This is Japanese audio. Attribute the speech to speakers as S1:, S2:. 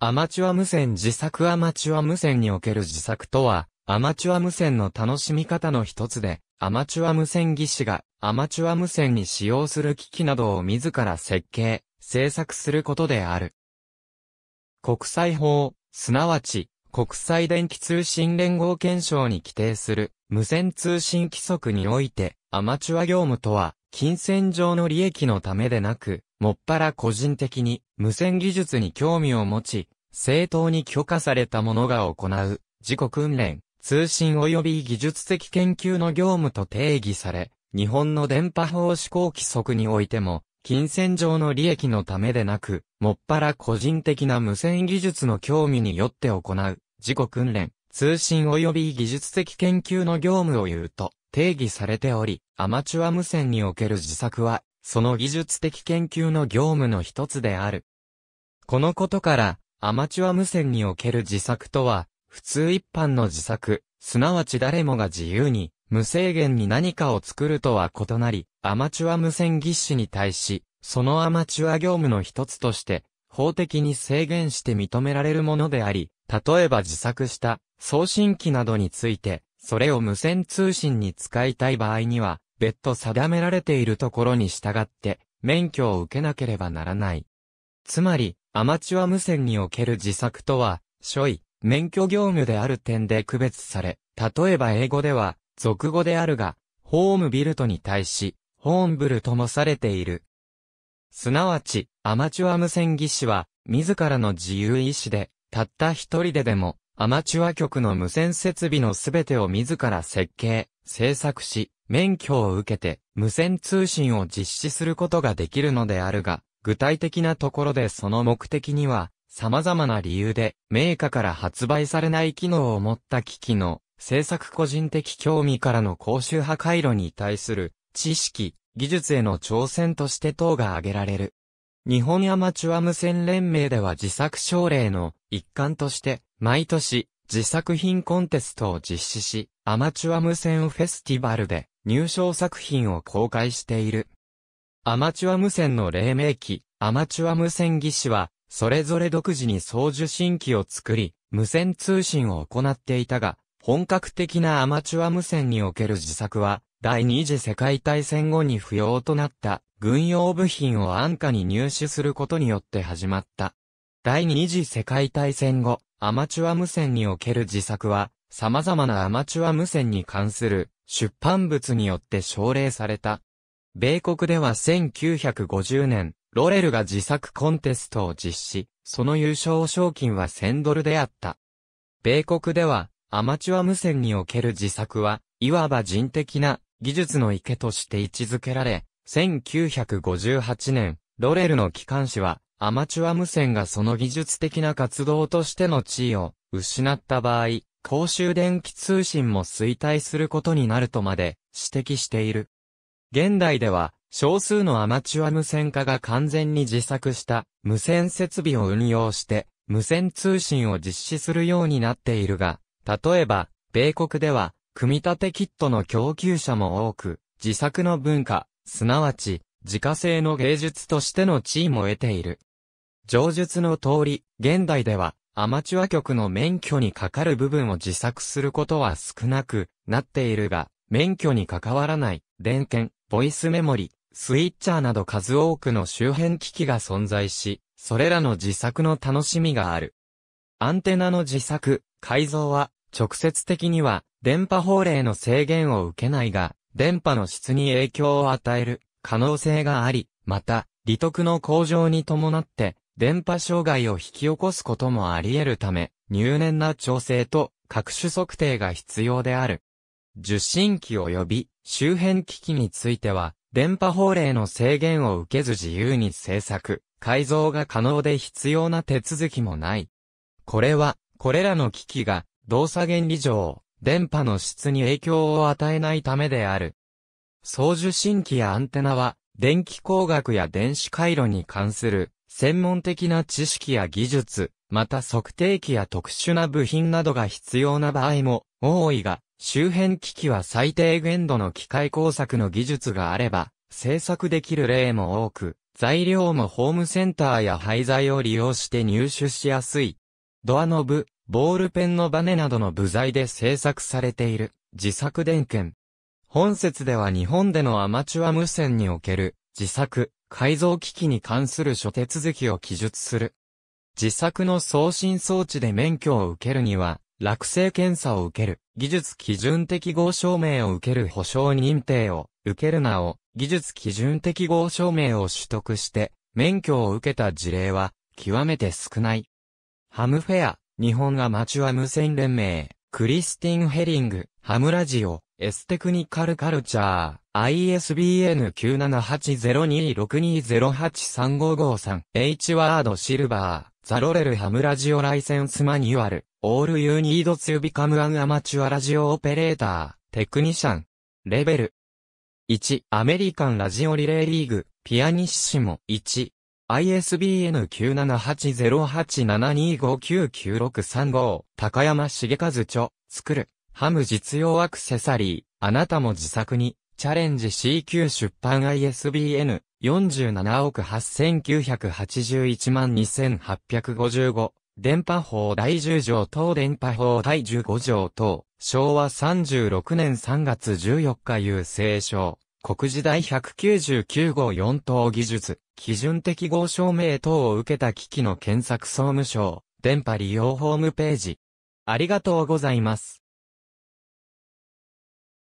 S1: アマチュア無線自作アマチュア無線における自作とは、アマチュア無線の楽しみ方の一つで、アマチュア無線技師がアマチュア無線に使用する機器などを自ら設計、制作することである。国際法、すなわち、国際電気通信連合憲章に規定する無線通信規則において、アマチュア業務とは、金銭上の利益のためでなく、もっぱら個人的に無線技術に興味を持ち、正当に許可された者が行う、自己訓練、通信及び技術的研究の業務と定義され、日本の電波法施行規則においても、金銭上の利益のためでなく、もっぱら個人的な無線技術の興味によって行う、自己訓練、通信及び技術的研究の業務を言うと定義されており、アマチュア無線における自作はその技術的研究の業務の一つである。このことから、アマチュア無線における自作とは、普通一般の自作、すなわち誰もが自由に、無制限に何かを作るとは異なり、アマチュア無線技師に対し、そのアマチュア業務の一つとして、法的に制限して認められるものであり、例えば自作した送信機などについて、それを無線通信に使いたい場合には、別途定められているところに従って免許を受けなければならない。つまり、アマチュア無線における自作とは、所謂、免許業務である点で区別され、例えば英語では、俗語であるが、ホームビルトに対し、ホーンブルともされている。すなわち、アマチュア無線技師は、自らの自由意志で、たった一人ででも、アマチュア局の無線設備のすべてを自ら設計、制作し、免許を受けて無線通信を実施することができるのであるが、具体的なところでその目的には、様々な理由で、メーカーから発売されない機能を持った機器の、制作個人的興味からの高周波回路に対する、知識、技術への挑戦として等が挙げられる。日本アマチュア無線連盟では自作奨励の一環として、毎年、自作品コンテストを実施し、アマチュア無線フェスティバルで入賞作品を公開している。アマチュア無線の黎明期、アマチュア無線技師は、それぞれ独自に送受信機を作り、無線通信を行っていたが、本格的なアマチュア無線における自作は、第二次世界大戦後に不要となった軍用部品を安価に入手することによって始まった。第二次世界大戦後、アマチュア無線における自作は、様々なアマチュア無線に関する出版物によって奨励された。米国では1950年、ロレルが自作コンテストを実施、その優勝賞金は1000ドルであった。米国では、アマチュア無線における自作は、いわば人的な技術の池として位置づけられ、1958年、ロレルの機関誌は、アマチュア無線がその技術的な活動としての地位を失った場合、公衆電気通信も衰退することになるとまで指摘している。現代では少数のアマチュア無線化が完全に自作した無線設備を運用して無線通信を実施するようになっているが、例えば米国では組み立てキットの供給者も多く、自作の文化、すなわち自家製の芸術としての地位も得ている。上述の通り、現代では、アマチュア局の免許にかかる部分を自作することは少なくなっているが、免許に関わらない、電源、ボイスメモリ、スイッチャーなど数多くの周辺機器が存在し、それらの自作の楽しみがある。アンテナの自作、改造は、直接的には、電波法令の制限を受けないが、電波の質に影響を与える可能性があり、また、利得の向上に伴って、電波障害を引き起こすこともあり得るため、入念な調整と各種測定が必要である。受信機及び周辺機器については、電波法令の制限を受けず自由に制作、改造が可能で必要な手続きもない。これは、これらの機器が動作原理上、電波の質に影響を与えないためである。送受信機やアンテナは、電気工学や電子回路に関する専門的な知識や技術、また測定器や特殊な部品などが必要な場合も多いが、周辺機器は最低限度の機械工作の技術があれば、製作できる例も多く、材料もホームセンターや廃材を利用して入手しやすい。ドアノブ、ボールペンのバネなどの部材で製作されている自作電源。本説では日本でのアマチュア無線における自作改造機器に関する諸手続きを記述する。自作の送信装置で免許を受けるには、落成検査を受ける、技術基準適合証明を受ける保証認定を受けるなお、技術基準適合証明を取得して、免許を受けた事例は、極めて少ない。ハムフェア、日本アマチュア無線連盟、クリスティン・ヘリング、ハムラジオ、エステクニカルカルチャー。ISBN 9780262083553 H ワードシルバーザロレルハムラジオライセンスマニュアル All you need to become an amateur radio operator テクニシャンレベル1アメリカンラジオリレーリーグピアニッシモ1 ISBN 9780872599635高山茂和著作るハム実用アクセサリーあなたも自作にチャレンジ CQ 出版 ISBN 47億8981万2855電波法第10条等電波法第15条等昭和36年3月14日有成書国時代199号4等技術基準適合証明等を受けた機器の検索総務省電波利用ホームページありがとうございます。